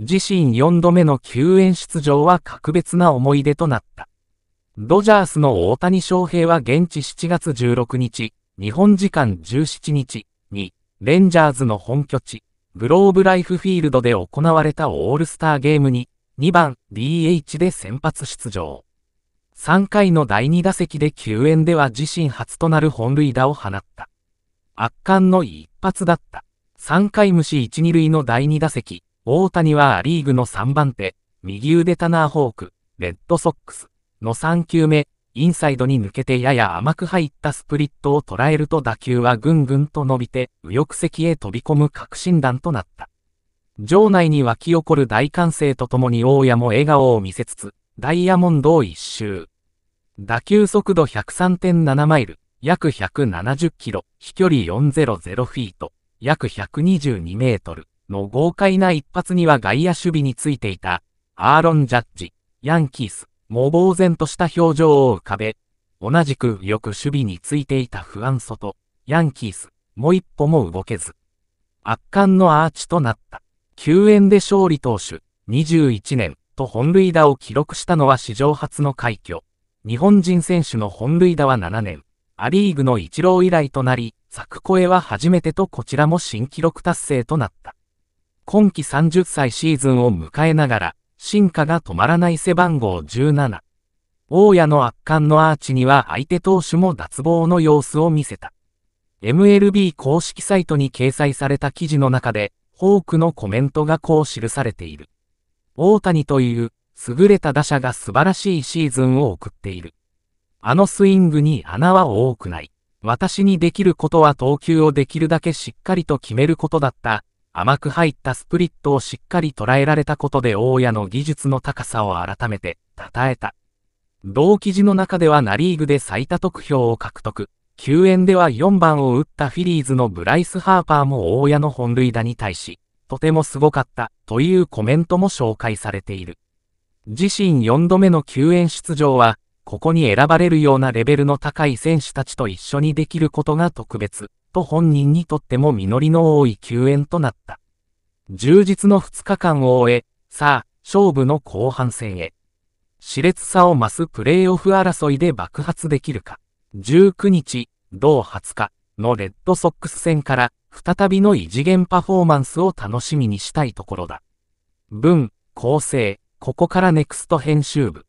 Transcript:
自身4度目の救援出場は格別な思い出となった。ドジャースの大谷翔平は現地7月16日、日本時間17日に、レンジャーズの本拠地、グローブライフフィールドで行われたオールスターゲームに、2番 DH で先発出場。3回の第2打席で救援では自身初となる本塁打を放った。圧巻の一発だった。3回無視1、2塁の第2打席、大谷はア・リーグの3番手、右腕タナーホーク、レッドソックスの3球目、インサイドに抜けてやや甘く入ったスプリットを捉えると打球はぐんぐんと伸びて右翼席へ飛び込む確信弾となった。場内に湧き起こる大歓声とともに大谷も笑顔を見せつつ、ダイヤモンドを一周。打球速度103.7マイル、約170キロ、飛距離400フィート、約122メートル。の豪快な一発には外野守備についていた、アーロン・ジャッジ、ヤンキース、も呆然とした表情を浮かべ、同じくよく守備についていた不安外ヤンキース、もう一歩も動けず、圧巻のアーチとなった。救援で勝利投手、21年、と本塁打を記録したのは史上初の快挙。日本人選手の本塁打は7年、アリーグのイチロー以来となり、く声は初めてとこちらも新記録達成となった。今季30歳シーズンを迎えながら、進化が止まらない背番号17。大谷の圧巻のアーチには相手投手も脱帽の様子を見せた。MLB 公式サイトに掲載された記事の中で、多くのコメントがこう記されている。大谷という優れた打者が素晴らしいシーズンを送っている。あのスイングに穴は多くない。私にできることは投球をできるだけしっかりと決めることだった。甘く入ったスプリットをしっかり捉えられたことで大家の技術の高さを改めて称えた。同記事の中ではナリーグで最多得票を獲得。救援では4番を打ったフィリーズのブライス・ハーパーも大家の本塁打に対し、とてもすごかったというコメントも紹介されている。自身4度目の救援出場は、ここに選ばれるようなレベルの高い選手たちと一緒にできることが特別。と本人にとっても実りの多い救援となった。充実の2日間を終え、さあ、勝負の後半戦へ。熾烈さを増すプレーオフ争いで爆発できるか。19日、同20日のレッドソックス戦から再びの異次元パフォーマンスを楽しみにしたいところだ。文、構成、ここからネクスト編集部。